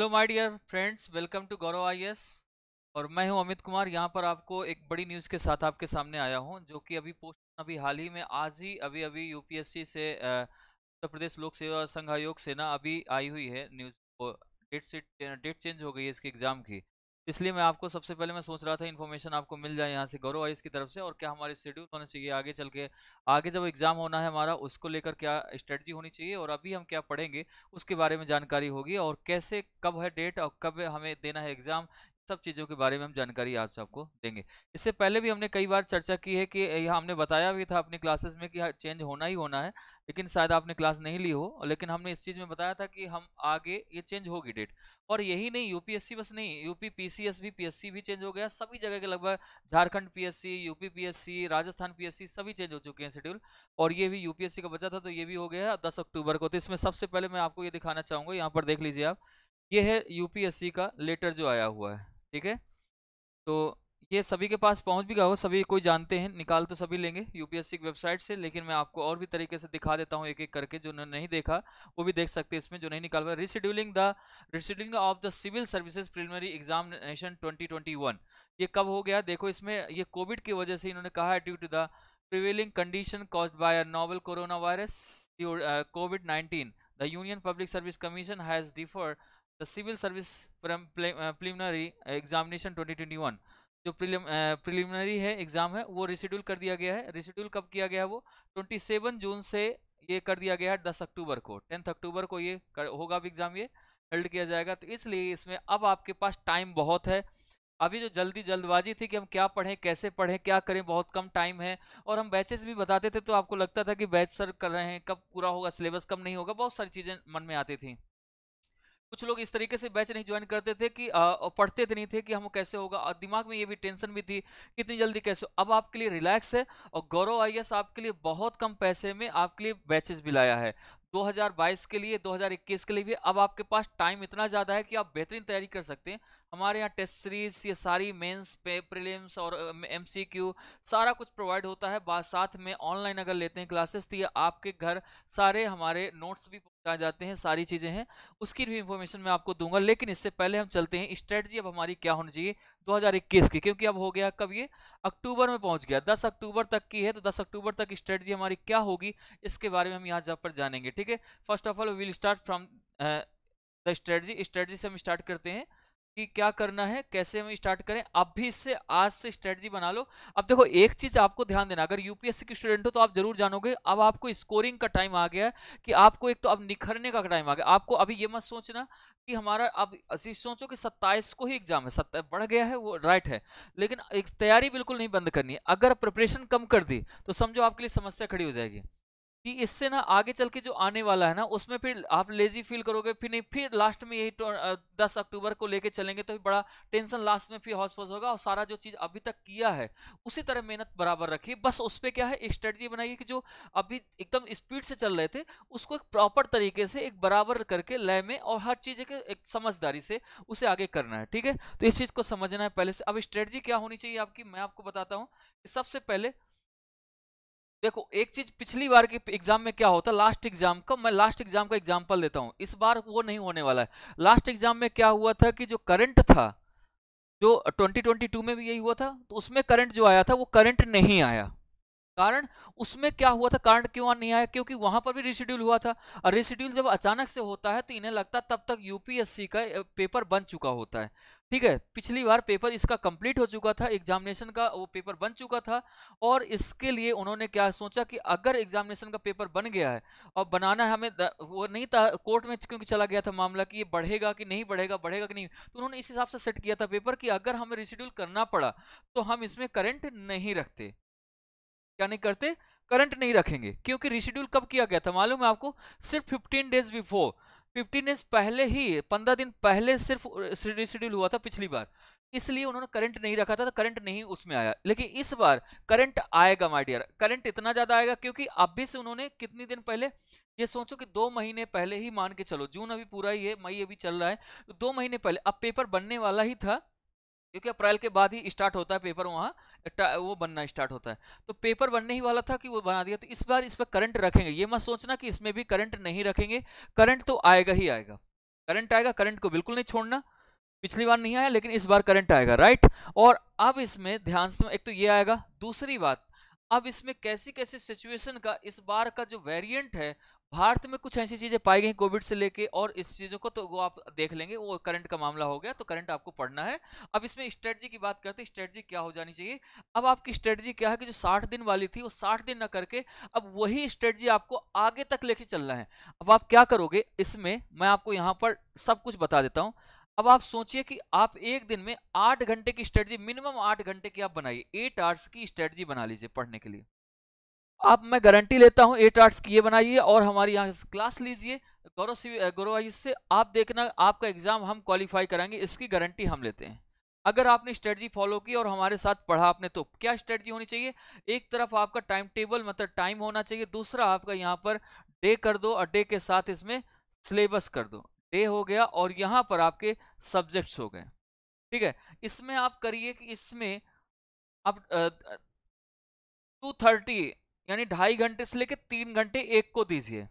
hello my dear friends welcome to Gaurav I और मैं हूं अमित कुमार यहां पर आपको एक बड़ी न्यूज़ के साथ आपके सामने आया हूं जो कि अभी पोस्ट अभी हाल ही में आज ही अभी अभी यूपीएससी से उत्तर प्रदेश लोक सेवा संघ आयोग सेना अभी आई हुई है news date sheet date change हो गई है इसके एग्ज़ाम की इसलिए मैं आपको सबसे पहले मैं सोच रहा था इन्फॉर्मेशन आपको मिल जाए यहाँ से गौरव आइस की तरफ से और क्या हमारे शेड्यूल होना चाहिए आगे चल के आगे जब एग्जाम होना है हमारा उसको लेकर क्या स्ट्रेटजी होनी चाहिए और अभी हम क्या पढ़ेंगे उसके बारे में जानकारी होगी और कैसे कब है डेट और कब हमें देना है एग्जाम सब चीज़ों के बारे में हम जानकारी आप सबको देंगे इससे पहले भी हमने कई बार चर्चा की है कि यह हमने बताया भी था अपनी क्लासेस में कि हाँ, चेंज होना ही होना है लेकिन शायद आपने क्लास नहीं ली हो लेकिन हमने इस चीज़ में बताया था कि हम आगे ये चेंज होगी डेट और यही नहीं यूपीएससी बस नहीं यूपी पी भी पी भी चेंज हो गया सभी जगह के लगभग Jharkhand P UP PSC Rajasthan P सभी चेंज हो चुके हैं शेड्यूल और ये भी यूपीएससी का बचा था तो ये भी हो गया है दस अक्टूबर को तो इसमें सबसे पहले मैं आपको ये दिखाना चाहूँगा यहाँ पर देख लीजिए आप ये है यूपीएससी का लेटर जो आया हुआ है ठीक है तो ये सभी के पास पहुंच भी गया हो सभी कोई जानते हैं निकाल तो सभी लेंगे यूपीएससी की वेबसाइट से लेकिन मैं आपको और भी तरीके से दिखा देता हूँ एक एक करके जो नहीं देखा वो भी देख सकते हैं इसमें जो नहीं निकाल पाए rescheduling the rescheduling of the civil services preliminary examination 2021 ये कब हो गया देखो इसमें ये कोविड की वजह से इन्होंने कहा है due to the prevailing condition cause by novel coronavirus COVID nineteen the Union Public Service Commission has defer the civil service from uh, preliminary examination 2021 जो प्रिलिमिनरी uh, है एग्जाम है वो रिशेड्यूल कर दिया गया है रिशेड्यूल कब किया गया है वो 27 जून से ये कर दिया गया है 10 अक्टूबर को 10 अक्टूबर को ये कर, होगा अब एग्जाम ये हेल्ड किया जाएगा तो इसलिए इसमें अब आपके पास टाइम बहुत है अभी जो जल्दी जल्दबाजी थी कि हम क्या पढ़ें कैसे पढ़ें क्या करें बहुत कम टाइम है और हम बैचेस भी बताते थे तो आपको लगता था कि बैच सर कर रहे हैं कब पूरा होगा सिलेबस कब नहीं होगा बहुत सारी चीज़ें मन में आती थी कुछ लोग इस तरीके से बैच नहीं ज्वाइन करते थे कि आ, पढ़ते थे नहीं थे कि हम कैसे होगा और दिमाग में ये भी टेंशन भी थी कितनी जल्दी कैसे अब आपके लिए रिलैक्स है और गौरव आई आपके लिए बहुत कम पैसे में आपके लिए बैचेस भी लाया है 2022 के लिए 2021 के लिए भी अब आपके पास टाइम इतना ज़्यादा है कि आप बेहतरीन तैयारी कर सकते हैं हमारे यहाँ टेस्ट सीरीज ये सारी मेंस पे प्रीलिम्स और एमसीक्यू सारा कुछ प्रोवाइड होता है बाद साथ में ऑनलाइन अगर लेते हैं क्लासेस तो ये आपके घर सारे हमारे नोट्स भी पहुँचाए जाते हैं सारी चीज़ें हैं उसकी भी इंफॉर्मेशन मैं आपको दूंगा लेकिन इससे पहले हम चलते हैं स्ट्रेटजी अब हमारी क्या होनी चाहिए दो की क्योंकि अब हो गया कब ये अक्टूबर में पहुँच गया दस अक्टूबर तक की है तो दस अक्टूबर तक स्ट्रेटजी हमारी क्या होगी इसके बारे में हम यहाँ पर जानेंगे ठीक है first of all we will start from the strategy strategy से हम स्टार्ट करते हैं कि क्या करना है कैसे हम स्टार्ट करें अब भी इससे आज से स्ट्रेटजी बना लो अब देखो एक चीज आपको ध्यान देना अगर यूपीएससी के स्टूडेंट हो तो आप जरूर जानोगे अब आपको स्कोरिंग का टाइम आ गया है कि आपको एक तो अब निखरने का टाइम आ गया आपको अभी ये मत सोचना कि हमारा अब अभी सोचो कि सत्ताईस को ही एग्जाम है सत्ताईस बढ़ गया है वो राइट है लेकिन एक तैयारी बिल्कुल नहीं बंद करनी है अगर प्रिपरेशन कम कर दी तो समझो आपके लिए समस्या खड़ी हो जाएगी कि इससे ना आगे चल के जो आने वाला है ना उसमें फिर आप लेजी फील करोगे फिर नहीं फिर लास्ट में यही दस अक्टूबर को लेके चलेंगे तो बड़ा टेंशन लास्ट में फिर हॉस्पॉस होगा और सारा जो चीज़ अभी तक किया है उसी तरह मेहनत बराबर रखिए बस उस पर क्या है स्ट्रेटजी बनाइए कि जो अभी एकदम स्पीड से चल रहे थे उसको एक प्रॉपर तरीके से एक बराबर करके लय में और हर चीज़ के एक समझदारी से उसे आगे करना है ठीक है तो इस चीज़ को समझना है पहले से अब स्ट्रेटजी क्या होनी चाहिए आपकी मैं आपको बताता हूँ सबसे पहले देखो एक चीज पिछली बार के एग्जाम में क्या होता लास्ट एग्जाम का मैं लास्ट एग्जाम का एग्जाम्पल देता हूँ इस बार वो नहीं होने वाला है लास्ट एग्जाम में क्या हुआ था कि जो करंट था जो 2022 में भी यही हुआ था तो उसमें करंट जो आया था वो करंट नहीं आया कारण उसमें क्या हुआ था करंट क्यों नहीं आया क्योंकि वहां पर भी रिशेड्यूल हुआ था और रिशेड्यूल जब अचानक से होता है तो इन्हें लगता तब तक यूपीएससी का पेपर बन चुका होता है ठीक है पिछली बार पेपर इसका कंप्लीट हो चुका था एग्जामिनेशन का वो पेपर बन चुका था और इसके लिए उन्होंने क्या सोचा कि अगर एग्जामिनेशन का पेपर बन गया है और बनाना है हमें वो नहीं था कोर्ट में क्योंकि चला गया था मामला कि ये बढ़ेगा कि नहीं बढ़ेगा बढ़ेगा कि नहीं तो उन्होंने इस हिसाब से सेट किया था पेपर कि अगर हमें रिशेड्यूल करना पड़ा तो हम इसमें करंट नहीं रखते क्या नहीं करते करंट नहीं रखेंगे क्योंकि रिशेड्यूल कब किया गया था मालूम है आपको सिर्फ fifteen days before fifteen days पहले ही पंद्रह दिन पहले सिर्फ रिशेड्यूल हुआ था पिछली बार इसलिए उन्होंने करंट नहीं रखा था तो करंट नहीं उसमें आया लेकिन इस बार करंट आएगा माय डियर करंट इतना ज्यादा आएगा क्योंकि अभी से उन्होंने कितनी दिन पहले ये सोचो कि दो महीने पहले ही मान के चलो जून अभी पूरा ही है मई अभी चल रहा है तो दो महीने पहले अब पेपर बनने वाला ही था क्योंकि अप्रैल के बाद ही स्टार्ट होता है पेपर वहाँ वो बनना स्टार्ट होता है तो पेपर बनने ही वाला था कि वो बना दिया तो इस बार इस पर करंट रखेंगे ये मत सोचना कि इसमें भी करंट नहीं रखेंगे करंट तो आएगा ही आएगा करंट आएगा करंट को बिल्कुल नहीं छोड़ना पिछली बार नहीं आया लेकिन इस बार करंट आएगा राइट और अब इसमें ध्यान से एक तो ये आएगा दूसरी बात अब इसमें कैसी कैसी सिचुएशन का इस बार का जो वेरिएंट है भारत में कुछ ऐसी चीज़ें पाई गई कोविड से लेके और इस चीज़ों को तो वो आप देख लेंगे वो करंट का मामला हो गया तो करंट आपको पढ़ना है अब इसमें स्ट्रेटजी की बात करते हैं स्ट्रेटजी क्या हो जानी चाहिए अब आपकी स्ट्रेटजी क्या है कि जो 60 दिन वाली थी वो 60 दिन ना करके अब वही स्ट्रेटजी आपको आगे तक लेके चलना है अब आप क्या करोगे इसमें मैं आपको यहाँ पर सब कुछ बता देता हूँ अब आप सोचिए कि आप एक दिन में आठ घंटे की स्ट्रेटजी मिनिमम आठ घंटे की आप बनाइए एट आवर्स की स्ट्रेटजी बना लीजिए पढ़ने के लिए अब मैं गारंटी लेता हूँ एट आर्ट्स की ये बनाइए और हमारी यहाँ क्लास लीजिए गौरव गौरव से आप देखना आपका एग्ज़ाम हम क्वालिफाई कराएंगे इसकी गारंटी हम लेते हैं अगर आपने स्ट्रेटजी फॉलो की और हमारे साथ पढ़ा आपने तो क्या स्ट्रेटजी होनी चाहिए एक तरफ आपका टाइम टेबल मतलब टाइम होना चाहिए दूसरा आपका यहाँ पर डे कर दो और डे के साथ इसमें सिलेबस कर दो डे हो गया और यहाँ पर आपके सब्जेक्ट्स हो गए ठीक है इसमें आप करिए कि इसमें आप टू थर्टी यानी ढाई घंटे से लेकर तीन घंटे एक को दीजिए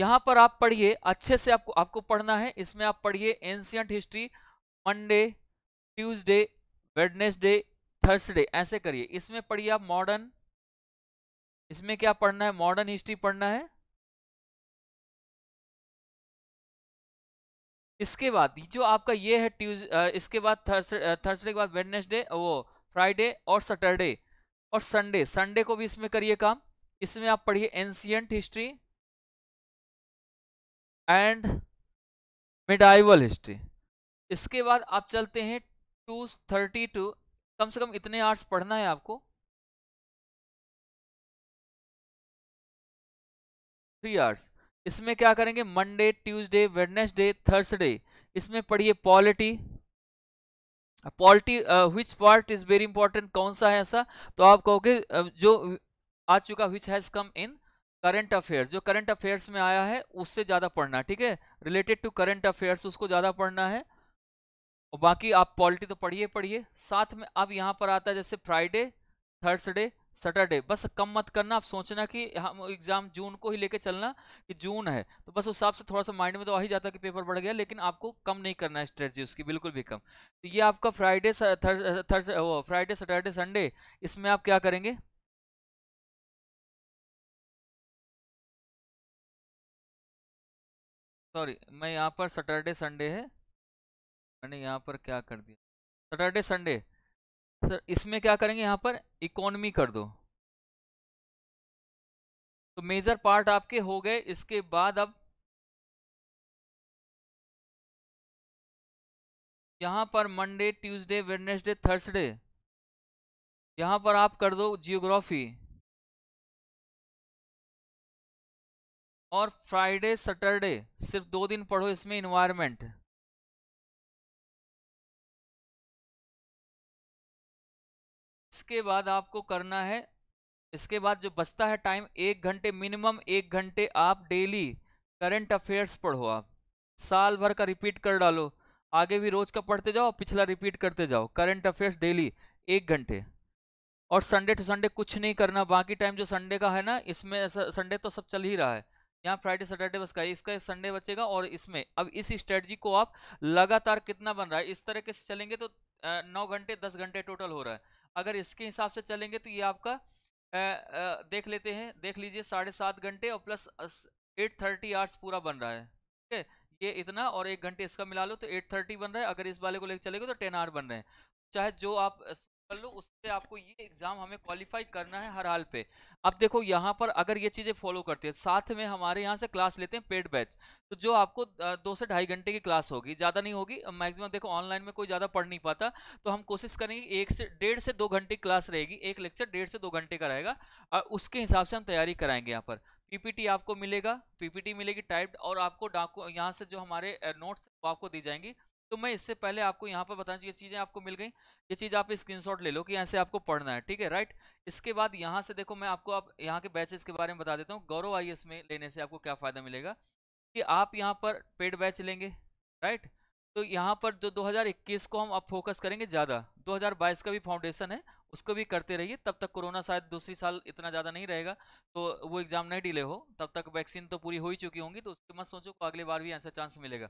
यहां पर आप पढ़िए अच्छे से आपको आपको पढ़ना है इसमें आप पढ़िए ancient history Monday Tuesday Wednesday Thursday ऐसे करिए इसमें पढ़िए आप मॉडर्न इसमें क्या पढ़ना है मॉडर्न हिस्ट्री पढ़ना है इसके बाद जो आपका ये है ट्यूज इसके बाद थर्सडे के बाद वेडनेसडे वो फ्राइडे और सैटरडे और संडे संडे को भी इसमें करिए काम इसमें आप पढ़िए ancient history and medieval history इसके बाद आप चलते हैं टू थर्टी टू कम से कम इतने आर्ट्स पढ़ना है आपको थ्री आर्ट्स इसमें क्या करेंगे मंडे ट्यूसडे वेडनेसडे थर्सडे इसमें पढ़िए polity polity which part is very important कौन सा है ऐसा तो आप कहोगे जो आ चुका which has come in current affairs जो करंट अफेयर्स में आया है उससे ज़्यादा पढ़ना ठीक है रिलेटेड टू करंट अफेयर्स उसको ज़्यादा पढ़ना है और बाकी आप पॉलिटी तो पढ़िए पढ़िए साथ में अब यहाँ पर आता है जैसे फ्राइडे थर्सडे सैटरडे बस कम मत करना आप सोचना कि हम एग्ज़ाम जून को ही लेके चलना कि जून है तो बस उस हिसाब से थोड़ा सा माइंड में तो आ ही जाता कि पेपर बढ़ गया लेकिन आपको कम नहीं करना है स्ट्रेटजी उसकी बिल्कुल भी कम तो ये आपका Friday Thurs Friday Saturday Sunday इसमें आप क्या करेंगे सॉरी मैं यहाँ पर सैटरडे संडे है मैंने यहाँ पर क्या कर दिया सैटरडे संडे सर इसमें क्या करेंगे यहां पर इकोनॉमी कर दो तो मेजर पार्ट आपके हो गए इसके बाद अब यहां पर मंडे ट्यूसडे वेडनेसडे थर्सडे यहां पर आप कर दो जियोग्राफी और फ्राइडे सैटरडे सिर्फ दो दिन पढ़ो इसमें इन्वायरमेंट इसके बाद आपको करना है इसके बाद जो बचता है टाइम एक घंटे मिनिमम एक घंटे आप डेली करंट अफेयर्स पढ़ो आप साल भर का रिपीट कर डालो आगे भी रोज का पढ़ते जाओ पिछला रिपीट करते जाओ करंट अफेयर्स डेली एक घंटे और संडे टू संडे कुछ नहीं करना बाकी टाइम जो संडे का है ना इसमें संडे तो सब चल ही रहा है यहाँ फ्राइडे सैटरडे बस का इसका संडे बचेगा और इसमें अब इस स्ट्रेटजी को आप लगातार कितना बन रहा है इस तरीके से चलेंगे तो नौ घंटे दस घंटे टोटल हो रहा है अगर इसके हिसाब से चलेंगे तो ये आपका ए, ए, देख लेते हैं देख लीजिए साढ़े सात घंटे और प्लस एट थर्टी आवर्स पूरा बन रहा है ठीक है ये इतना और एक घंटे इसका मिला लो तो एट थर्टी बन रहा है अगर इस वाले को लेकर चलेगा तो टेन आवर बन रहे हैं चाहे जो आप कर लो उससे आपको ये एग्जाम हमें क्वालिफाई करना है हर हाल पे अब देखो यहाँ पर अगर ये चीजें फॉलो करती है साथ में हमारे यहाँ से क्लास लेते हैं पेड बैच तो जो आपको दो से ढाई घंटे की क्लास होगी ज्यादा नहीं होगी मैक्सिमम देखो ऑनलाइन में कोई ज्यादा पढ़ नहीं पाता तो हम कोशिश करेंगे एक से डेढ़ से दो घंटे क्लास रहेगी एक लेक्चर डेढ़ से दो घंटे का रहेगा और उसके हिसाब से हम तैयारी कराएंगे यहाँ पर पीपीटी आपको मिलेगा पीपीटी मिलेगी टाइप्ड और आपको डाक यहाँ से जो हमारे नोट्स वो आपको दी जाएंगी तो मैं इससे पहले आपको यहाँ पर बताना चाहिए चीज़ें आपको मिल गई ये चीज़ आप स्क्रीनशॉट ले लो कि ऐसे आपको पढ़ना है ठीक है राइट इसके बाद यहाँ से देखो मैं आपको आप यहाँ के बैचेस के बारे में बता देता हूँ गौरव आई में लेने से आपको क्या फ़ायदा मिलेगा कि आप यहाँ पर पेड बैच लेंगे राइट तो यहाँ पर जो 2021 को हम अब फोकस करेंगे ज़्यादा 2022 का भी फाउंडेशन है उसको भी करते रहिए तब तक कोरोना शायद दूसरी साल इतना ज़्यादा नहीं रहेगा तो वो एग्ज़ाम नहीं डिले हो तब तक वैक्सीन तो पूरी हो ही चुकी होंगी तो उसके मत सोचो अगले बार भी ऐसा चांस मिलेगा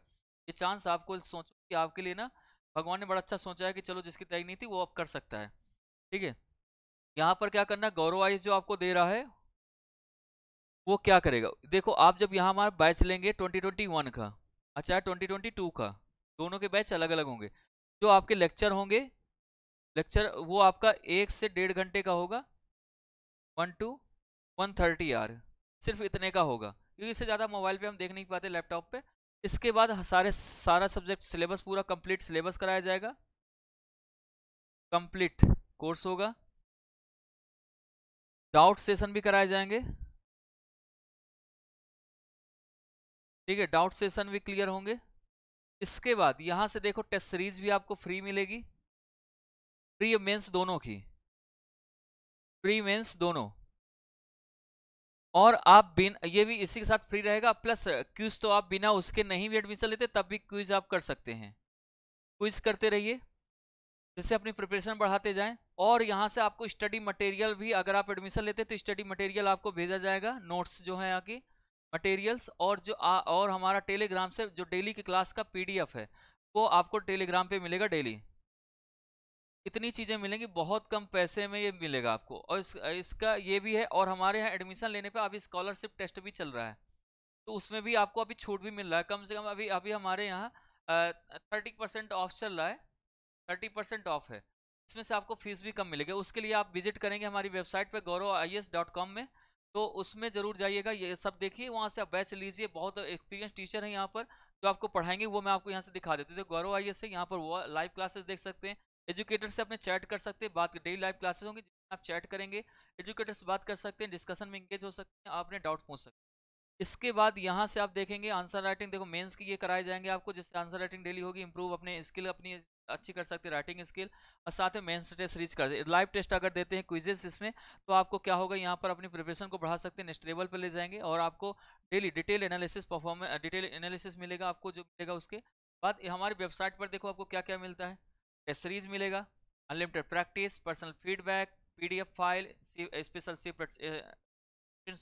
ये चांस आपको सोचो कि आपके लिए ना भगवान ने बड़ा अच्छा सोचा है कि चलो जिसकी तैयारी नहीं थी वो आप कर सकता है ठीक है यहाँ पर क्या करना गौरव आयुष जो आपको दे रहा है वो क्या करेगा देखो आप जब यहाँ हमारा बैच लेंगे ट्वेंटी ट्वेंटी वन का अच्छा ट्वेंटी ट्वेंटी टू का दोनों के बैच अलग अलग होंगे जो आपके लेक्चर होंगे लेक्चर वो आपका एक से डेढ़ घंटे का होगा one to one thirty or सिर्फ इतने का होगा क्योंकि इससे ज़्यादा मोबाइल पे हम देख नहीं पाते लैपटॉप पे इसके बाद सारे सारा सब्जेक्ट सिलेबस पूरा कंप्लीट सिलेबस कराया जाएगा कंप्लीट कोर्स होगा डाउट सेशन भी कराए जाएंगे ठीक है डाउट सेशन भी क्लियर होंगे इसके बाद यहां से देखो टेस्ट सीरीज भी आपको फ्री मिलेगी प्री मेंस दोनों की प्री मेंस दोनों और आप बिन ये भी इसी के साथ फ्री रहेगा प्लस क्यूज़ तो आप बिना उसके नहीं भी एडमिशन लेते तब भी क्विज आप कर सकते हैं क्विज करते रहिए जिससे अपनी प्रिपरेशन बढ़ाते जाएं और यहाँ से आपको स्टडी मटेरियल भी अगर आप एडमिशन लेते तो स्टडी मटेरियल आपको भेजा जाएगा नोट्स जो है यहाँ की मटेरियल्स और जो आ, और हमारा टेलीग्राम से जो डेली की क्लास का पीडीएफ है वो आपको टेलीग्राम पे मिलेगा डेली इतनी चीज़ें मिलेंगी बहुत कम पैसे में ये मिलेगा आपको और इस, इसका ये भी है और हमारे यहाँ एडमिशन लेने पे अभी स्कॉलरशिप टेस्ट भी चल रहा है तो उसमें भी आपको अभी छूट भी मिल रहा है कम से कम अभी अभी हमारे यहाँ थर्टी परसेंट ऑफ चल रहा है थर्टी परसेंट ऑफ है इसमें से आपको फीस भी कम मिलेगी उसके लिए आप विजिट करेंगे हमारी वेबसाइट पर गौरव में तो उसमें ज़रूर जाइएगा ये सब देखिए वहाँ से आप बैच लीजिए बहुत एक्सपीरियंस टीचर हैं यहाँ पर जो आपको पढ़ाएंगे वो मैं आपको यहाँ से दिखा देती हूँ तो गौरव आई एस से यहाँ पर वो लाइव क्लासेस देख सकते हैं एजुकेटर से अपने चैट कर सकते हैं बात डेली लाइव क्लासेस होंगी जिसमें आप चैट करेंगे एजुकेटर से बात कर सकते हैं डिस्कशन में इंगेज हो सकते हैं आपने डाउट पूछ सकते हैं इसके बाद यहाँ से आप देखेंगे आंसर राइटिंग देखो मेंस की ये कराए जाएंगे आपको जिससे आंसर राइटिंग डेली होगी इंप्रूव अपने स्किल अपनी अच्छी कर सकते हैं राइटिंग स्किल और साथ में मेन्स टेस्ट रीच कर लाइव टेस्ट अगर देते हैं क्विजेस इसमें तो आपको क्या होगा यहाँ पर अपनी प्रिपरेशन को बढ़ा सकते हैं नेक्स्ट लेवल पर ले जाएंगे और आपको daily detail analysis performance detail analysis मिलेगा आपको जो मिलेगा उसके बाद हमारी वेबसाइट पर देखो आपको क्या क्या मिलता है सीरीज मिलेगा unlimited practice personal feedback PDF file special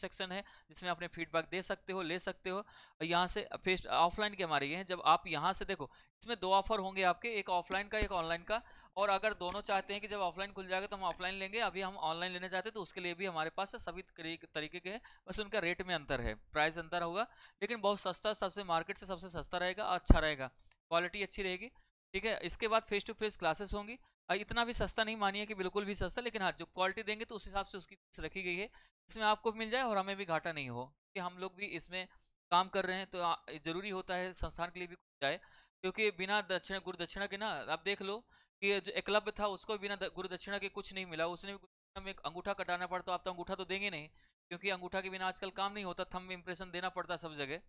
section है जिसमें अपने फीडबैक दे सकते हो ले सकते हो और यहाँ से फेस्ट ऑफलाइन के हमारे ये हैं जब आप यहाँ से देखो इसमें दो ऑफर होंगे आपके एक ऑफलाइन का एक ऑनलाइन का और अगर दोनों चाहते हैं कि जब ऑफलाइन खुल जाएगा तो हम ऑफलाइन लेंगे अभी हम ऑनलाइन लेने चाहते हैं तो उसके लिए भी हमारे पास सभी तरीके के हैं बस उनका रेट में अंतर है प्राइस अंतर होगा लेकिन बहुत सस्ता सबसे मार्केट से सबसे सस्ता रहेगा अच्छा रहेगा क्वालिटी अच्छी रहेगी ठीक है इसके बाद फेस टू फेस क्लासेस होंगी इतना भी सस्ता नहीं मानिए कि बिल्कुल भी सस्ता लेकिन हाँ जो क्वालिटी देंगे तो उस हिसाब से उसकी फीस रखी गई है इसमें आपको मिल जाए और हमें भी घाटा नहीं हो कि हम लोग भी इसमें काम कर रहे हैं तो ज़रूरी होता है संस्थान के लिए भी जाए क्योंकि बिना दक्षिणा गुरुदक्षिणा के ना आप देख लो कि जो एकलव्य था उसको बिना गुरुदक्षिणा के कुछ नहीं मिला उसने भी में अंगूठा कटाना पड़ता तो आप तो अंगूठा तो देंगे नहीं क्योंकि अंगूठा के बिना आजकल काम नहीं होता थम इम्प्रेशन देना पड़ता सब जगह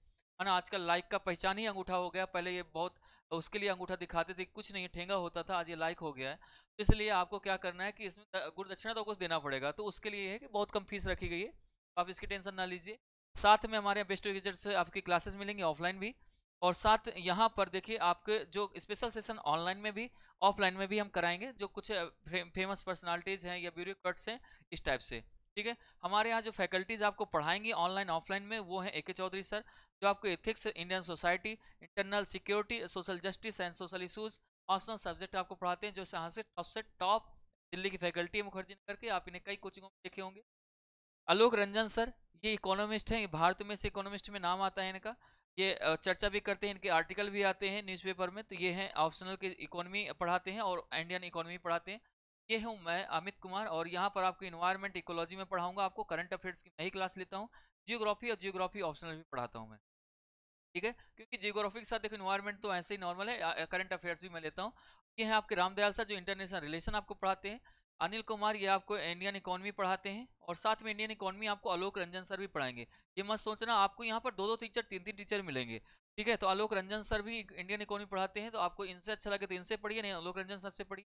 है ना आजकल लाइक का पहचान ही अंगूठा हो गया पहले ये बहुत उसके लिए अंगूठा दिखाते थे कुछ नहीं ठेंगा होता था आज ये लाइक हो गया है तो इसलिए आपको क्या करना है कि इसमें गुरुदक्षिणा तो कुछ देना पड़ेगा तो उसके लिए है कि बहुत कम फीस रखी गई है आप इसकी टेंशन ना लीजिए साथ में हमारे यहाँ बेस्ट एजुकेटर से आपकी क्लासेस मिलेंगी ऑफलाइन भी और साथ यहाँ पर देखिए आपके जो स्पेशल सेशन ऑनलाइन में भी ऑफलाइन में भी हम कराएंगे जो कुछ फे, फेमस पर्सनालिटीज़ हैं या ब्यूरो हैं इस टाइप से ठीक है हमारे यहाँ जो फैकल्टीज आपको पढ़ाएंगी ऑनलाइन ऑफलाइन में वो है ए के चौधरी सर जो आपको ethics Indian society internal security social justice and social issues optional subject आपको पढ़ाते हैं जो यहाँ से टॉप से टॉप दिल्ली की फैकल्टी है मुखर्जी नगर के आप इन्हें कई कोचिंगों में देखे होंगे आलोक रंजन सर ये इकोनॉमिस्ट हैं भारत में से इकोनॉमिस्ट में नाम आता है इनका ये चर्चा भी करते हैं इनके आर्टिकल भी आते हैं न्यूज़पेपर में तो ये हैं ऑप्शनल के इकोनॉमी पढ़ाते हैं और इंडियन इकोनॉमी पढ़ाते हैं ये हूँ मैं अमित कुमार और यहाँ पर आपको इन्वायरमेंट इकोलॉजी में पढ़ाऊंगा आपको करंट अफेयर्स की मैं ही क्लास लेता हूँ जियोग्राफी और जियोग्राफी ऑप्शनल भी पढ़ाता हूँ मैं ठीक है क्योंकि जियोग्राफी के साथ देखो इन्वायरमेंट तो ऐसे ही नॉर्मल है करंट अफेयर्स भी मैं लेता हूँ ये है आपके रामदयाल सर जो इंटरनेशनल रिलेशन आपको पढ़ाते हैं अनिल कुमार ये आपको इंडियन इकोनॉमी पढ़ाते हैं और साथ में इंडियन इकोनॉमी आपको आलोक रंजन सर भी पढ़ाएंगे ये मत सोचना आपको यहाँ पर दो दो टीचर तीन तीन टीचर मिलेंगे ठीक है तो आलोक रंजन सर भी इंडियन इकोनॉमी पढ़ाते हैं तो आपको इनसे अच्छा लगे तो इनसे पढ़िए नहीं आलोक तो रंजन सर से पढ़िए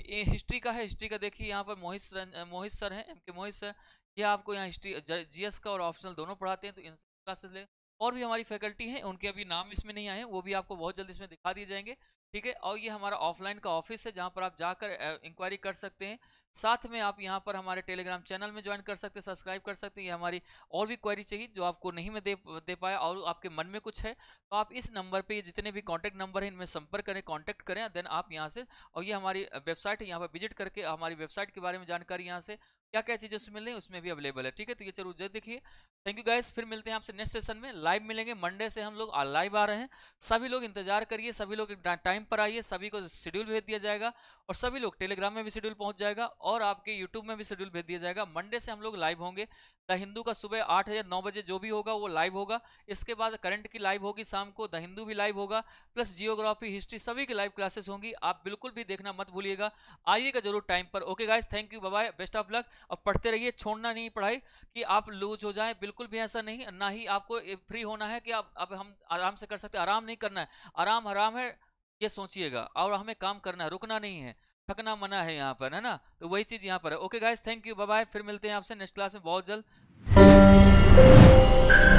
हिस्ट्री का है हिस्ट्री का देखिए यहाँ पर मोहित सर मोहित सर हैं एम के मोहित सर ये आपको यहाँ हिस्ट्री जीएस का और ऑप्शनल दोनों पढ़ाते हैं तो इन क्लासेस ले और भी हमारी फैकल्टी हैं उनके अभी नाम इसमें नहीं आए हैं वो भी आपको बहुत जल्दी इसमें दिखा दिए जाएंगे ठीक है और ये हमारा ऑफलाइन का ऑफिस है जहाँ पर आप जाकर इंक्वायरी कर सकते हैं साथ में आप यहाँ पर हमारे टेलीग्राम चैनल में ज्वाइन कर सकते हैं सब्सक्राइब कर सकते हैं ये हमारी और भी क्वेरी चाहिए जो आपको नहीं मैं दे दे पाया और आपके मन में कुछ है तो आप इस नंबर पे जितने भी कॉन्टैक्ट नंबर हैं इनमें संपर्क करें कॉन्टैक्ट करें देन आप यहाँ से और ये हमारी वेबसाइट है यहाँ पर विजिट करके हमारी वेबसाइट के बारे में जानकारी यहाँ से क्या क्या चीज़ें उसमें मिल रही है उसमें भी अवेलेबल है ठीक है तो ये जरूर जरूर देखिए थैंक यू गाइस फिर मिलते हैं आपसे नेक्स्ट सेशन में लाइव मिलेंगे मंडे से हम लोग लाइव आ रहे हैं सभी लोग इंतजार करिए सभी लोग टाइम पर आइए सभी को शेड्यूल भेज दिया जाएगा और सभी लोग टेलीग्राम में भी शेड्यूल पहुंच जाएगा और आपके यूट्यूब में भी शेड्यूल भेज दिया जाएगा मंडे से हम लोग लाइव होंगे द हिंदू का सुबह आठ या नौ बजे जो भी होगा वो लाइव होगा इसके बाद करंट की लाइव होगी शाम को द हिंदू भी लाइव होगा प्लस जियोग्राफी हिस्ट्री सभी की लाइव क्लासेस होंगी आप बिल्कुल भी देखना मत भूलिएगा आइएगा जरूर टाइम पर okay guys thank you bye best of luck और पढ़ते रहिए छोड़ना नहीं पढ़ाई कि आप लूज हो जाए बिल्कुल भी ऐसा नहीं ना ही आपको फ्री होना है कि आप अब हम आराम से कर सकते आराम नहीं करना है आराम हराम है ये सोचिएगा और हमें काम करना है रुकना नहीं है थकना मना है यहाँ पर है ना तो वही चीज़ यहाँ पर है okay guys thank you bye फिर मिलते हैं आपसे नेक्स्ट क्लास में बहुत जल्द